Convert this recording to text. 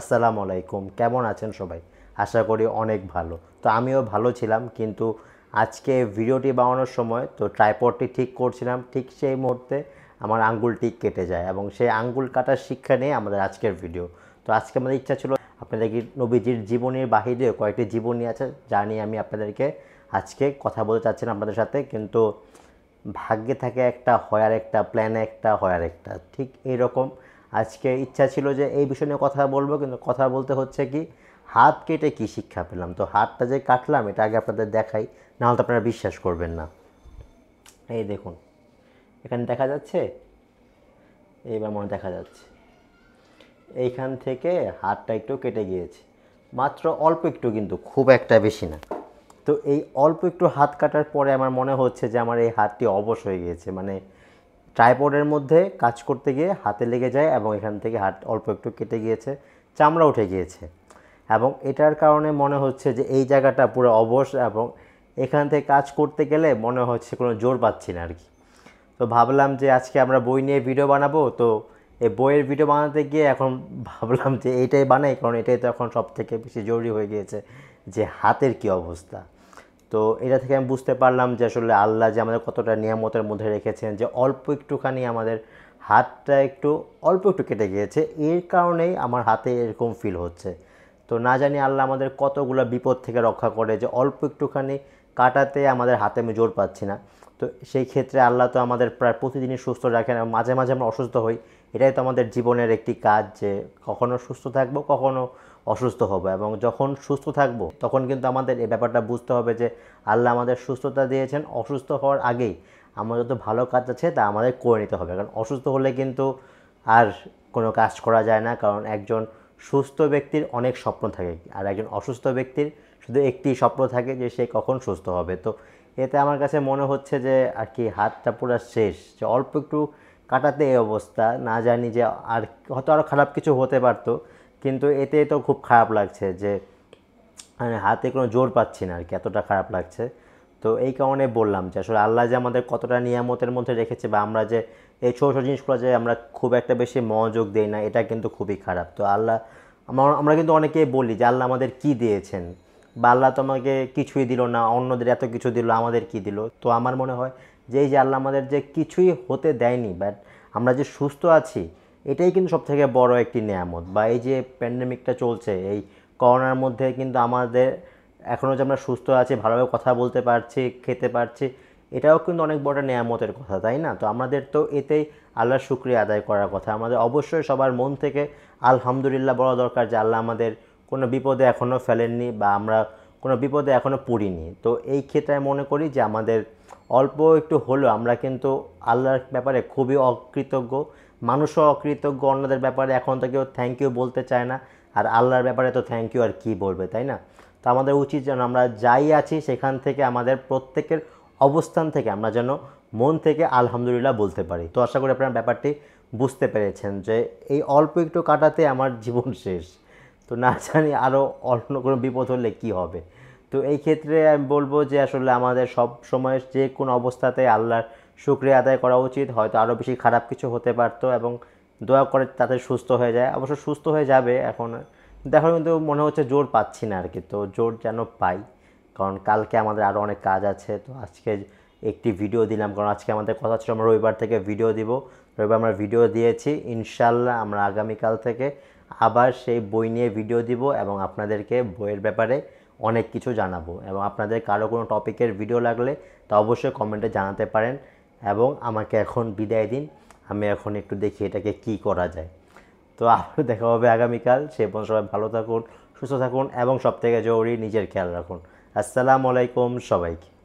আসসালামু আলাইকুম কেমন আছেন সবাই আশা করি অনেক ভালো তো আমিও ভালো ছিলাম কিন্তু আজকে ভিডিওটি বানানোর সময় তো ট্রাইপডটি ঠিক করছিলাম ঠিক সেই মুহূর্তে আমার আঙ্গুলটি কেটে যায় এবং সেই আঙ্গুল কাটার শিক্ষা নিয়ে আমাদের আজকের ভিডিও তো আজকে আমাদের ইচ্ছা ছিল আপনাদের কি নবীজির জীবনের বাহিরে কয়েকটি জীবনী আছে যা নিয়ে আমি আপনাদেরকে আজকে কথা বলতে চাচ্ছিলাম আপনাদের সাথে কিন্তু ভাগ্যে থাকে একটা হয় আর একটা প্ল্যান একটা হয় আর একটা ঠিক রকম আজকে ইচ্ছা ছিল যে এই বিষয় নিয়ে কথা বলবো কিন্তু কথা বলতে হচ্ছে কি হাত কেটে কি শিক্ষা পেলাম তো হাতটা যে কাটলাম এটা আগে আপনাদের দেখাই নাহলে তো আপনারা বিশ্বাস করবেন না এই দেখুন এখানে দেখা যাচ্ছে এইবার মনে দেখা যাচ্ছে এইখান থেকে হাতটা একটু কেটে গিয়েছে মাত্র অল্প একটু কিন্তু খুব একটা বেশি না তো এই অল্প একটু হাত কাটার পরে আমার মনে হচ্ছে যে আমার এই হাতটি অবশ হয়ে গিয়েছে মানে ট্রাইপডের মধ্যে কাজ করতে গিয়ে হাতে লেগে যায় এবং এখান থেকে হাত অল্প একটু কেটে গিয়েছে চামড়া উঠে গিয়েছে এবং এটার কারণে মনে হচ্ছে যে এই জায়গাটা পুরো অবশ এবং এখান থেকে কাজ করতে গেলে মনে হচ্ছে কোনো জোর পাচ্ছি না আর কি তো ভাবলাম যে আজকে আমরা বই নিয়ে ভিডিও বানাবো তো এই বইয়ের ভিডিও বানাতে গিয়ে এখন ভাবলাম যে এইটাই বানাই কারণ এটাই তো এখন সব থেকে বেশি জরুরি হয়ে গিয়েছে যে হাতের কি অবস্থা তো এটা থেকে আমি বুঝতে পারলাম যে আসলে আল্লাহ যে আমাদের কতটা নিয়ামতের মধ্যে রেখেছেন যে অল্প একটুখানি আমাদের হাতটা একটু অল্প একটু কেটে গিয়েছে এর কারণেই আমার হাতে এরকম ফিল হচ্ছে তো না জানি আল্লাহ আমাদের কতগুলো বিপদ থেকে রক্ষা করে যে অল্প একটুখানি কাটাতে আমাদের হাতে আমি জোর পাচ্ছি না তো সেই ক্ষেত্রে আল্লাহ তো আমাদের প্রায় প্রতিদিনই সুস্থ রাখেন মাঝে মাঝে আমরা অসুস্থ হই এটাই তো আমাদের জীবনের একটি কাজ যে কখনো সুস্থ থাকবো কখনো অসুস্থ হব এবং যখন সুস্থ থাকব তখন কিন্তু আমাদের এই ব্যাপারটা বুঝতে হবে যে আল্লাহ আমাদের সুস্থতা দিয়েছেন অসুস্থ হওয়ার আগেই আমাদের যত ভালো কাজ আছে তা আমাদের করে নিতে হবে কারণ অসুস্থ হলে কিন্তু আর কোনো কাজ করা যায় না কারণ একজন সুস্থ ব্যক্তির অনেক স্বপ্ন থাকে আর একজন অসুস্থ ব্যক্তির শুধু একটি স্বপ্ন থাকে যে সে কখন সুস্থ হবে তো এতে আমার কাছে মনে হচ্ছে যে আর কি হাতটা পুরো শেষ যে অল্প একটু কাটাতে এই অবস্থা না জানি যে আর হয়তো আরও খারাপ কিছু হতে পারতো কিন্তু এতে তো খুব খারাপ লাগছে যে মানে হাতে কোনো জোর পাচ্ছি না আর কি এতটা খারাপ লাগছে তো এই কারণে বললাম যে আসলে আল্লাহ যে আমাদের কতটা নিয়ামতের মধ্যে রেখেছে বা আমরা যে এই ছোটো ছোটো জিনিসগুলো যে আমরা খুব একটা বেশি মনোযোগ দিই না এটা কিন্তু খুবই খারাপ তো আল্লাহ আমার আমরা কিন্তু অনেকেই বলি যে আল্লাহ আমাদের কি দিয়েছেন বা আল্লাহ তোমাকে কিছুই দিল না অন্যদের এত কিছু দিল আমাদের কি দিল তো আমার মনে হয় যে এই যে আল্লাহ আমাদের যে কিছুই হতে দেয়নি বাট আমরা যে সুস্থ আছি এটাই কিন্তু সব থেকে বড় একটি নিয়ামত বা এই যে প্যান্ডেমিকটা চলছে এই করোনার মধ্যে কিন্তু আমাদের এখনও যে আমরা সুস্থ আছি ভালোভাবে কথা বলতে পারছি খেতে পারছি এটাও কিন্তু অনেক বড় নিয়ামতের কথা তাই না তো আমাদের তো এতেই আল্লাহর শুক্রিয়া আদায় করার কথা আমাদের অবশ্যই সবার মন থেকে আলহামদুলিল্লাহ বলা দরকার যে আল্লাহ আমাদের কোনো বিপদে এখনও ফেলেননি বা আমরা কোনো বিপদে এখনও পড়িনি তো এই ক্ষেত্রে মনে করি যে আমাদের অল্প একটু হলেও আমরা কিন্তু আল্লাহর ব্যাপারে খুবই অকৃতজ্ঞ মানুষও অকৃতজ্ঞ অন্যদের ব্যাপারে এখন তো কেউ থ্যাংক ইউ বলতে চায় না আর আল্লাহর ব্যাপারে তো থ্যাংক ইউ আর কি বলবে তাই না তো আমাদের উচিত যেন আমরা যাই আছি সেখান থেকে আমাদের প্রত্যেকের অবস্থান থেকে আমরা যেন মন থেকে আলহামদুলিল্লাহ বলতে পারি তো আশা করি আপনার ব্যাপারটি বুঝতে পেরেছেন যে এই অল্প একটু কাটাতে আমার জীবন শেষ তো না জানি আরও অন্য কোনো বিপদ হলে কী হবে তো এই ক্ষেত্রে আমি বলবো যে আসলে আমাদের সব সময় যে কোনো অবস্থাতে আল্লাহর শুক্রিয়া আদায় করা উচিত হয়তো আরও বেশি খারাপ কিছু হতে পারতো এবং দোয়া করে তাতে সুস্থ হয়ে যায় অবশ্য সুস্থ হয়ে যাবে এখন দেখো কিন্তু মনে হচ্ছে জোর পাচ্ছি না আর কি তো জোর যেন পাই কারণ কালকে আমাদের আরও অনেক কাজ আছে তো আজকে একটি ভিডিও দিলাম কারণ আজকে আমাদের কথা ছিল আমরা রবিবার থেকে ভিডিও দিব রবিবার আমরা ভিডিও দিয়েছি ইনশাল্লাহ আমরা আগামীকাল থেকে আবার সেই বই নিয়ে ভিডিও দিব এবং আপনাদেরকে বইয়ের ব্যাপারে অনেক কিছু জানাবো এবং আপনাদের কারো কোনো টপিকের ভিডিও লাগলে তা অবশ্যই কমেন্টে জানাতে পারেন এবং আমাকে এখন বিদায় দিন আমি এখন একটু দেখি এটাকে কি করা যায় তো আবার দেখা হবে আগামীকাল সে পর্যন্ত সবাই ভালো থাকুন সুস্থ থাকুন এবং সবথেকে জরুরি নিজের খেয়াল রাখুন আসসালামু আলাইকুম সবাইকে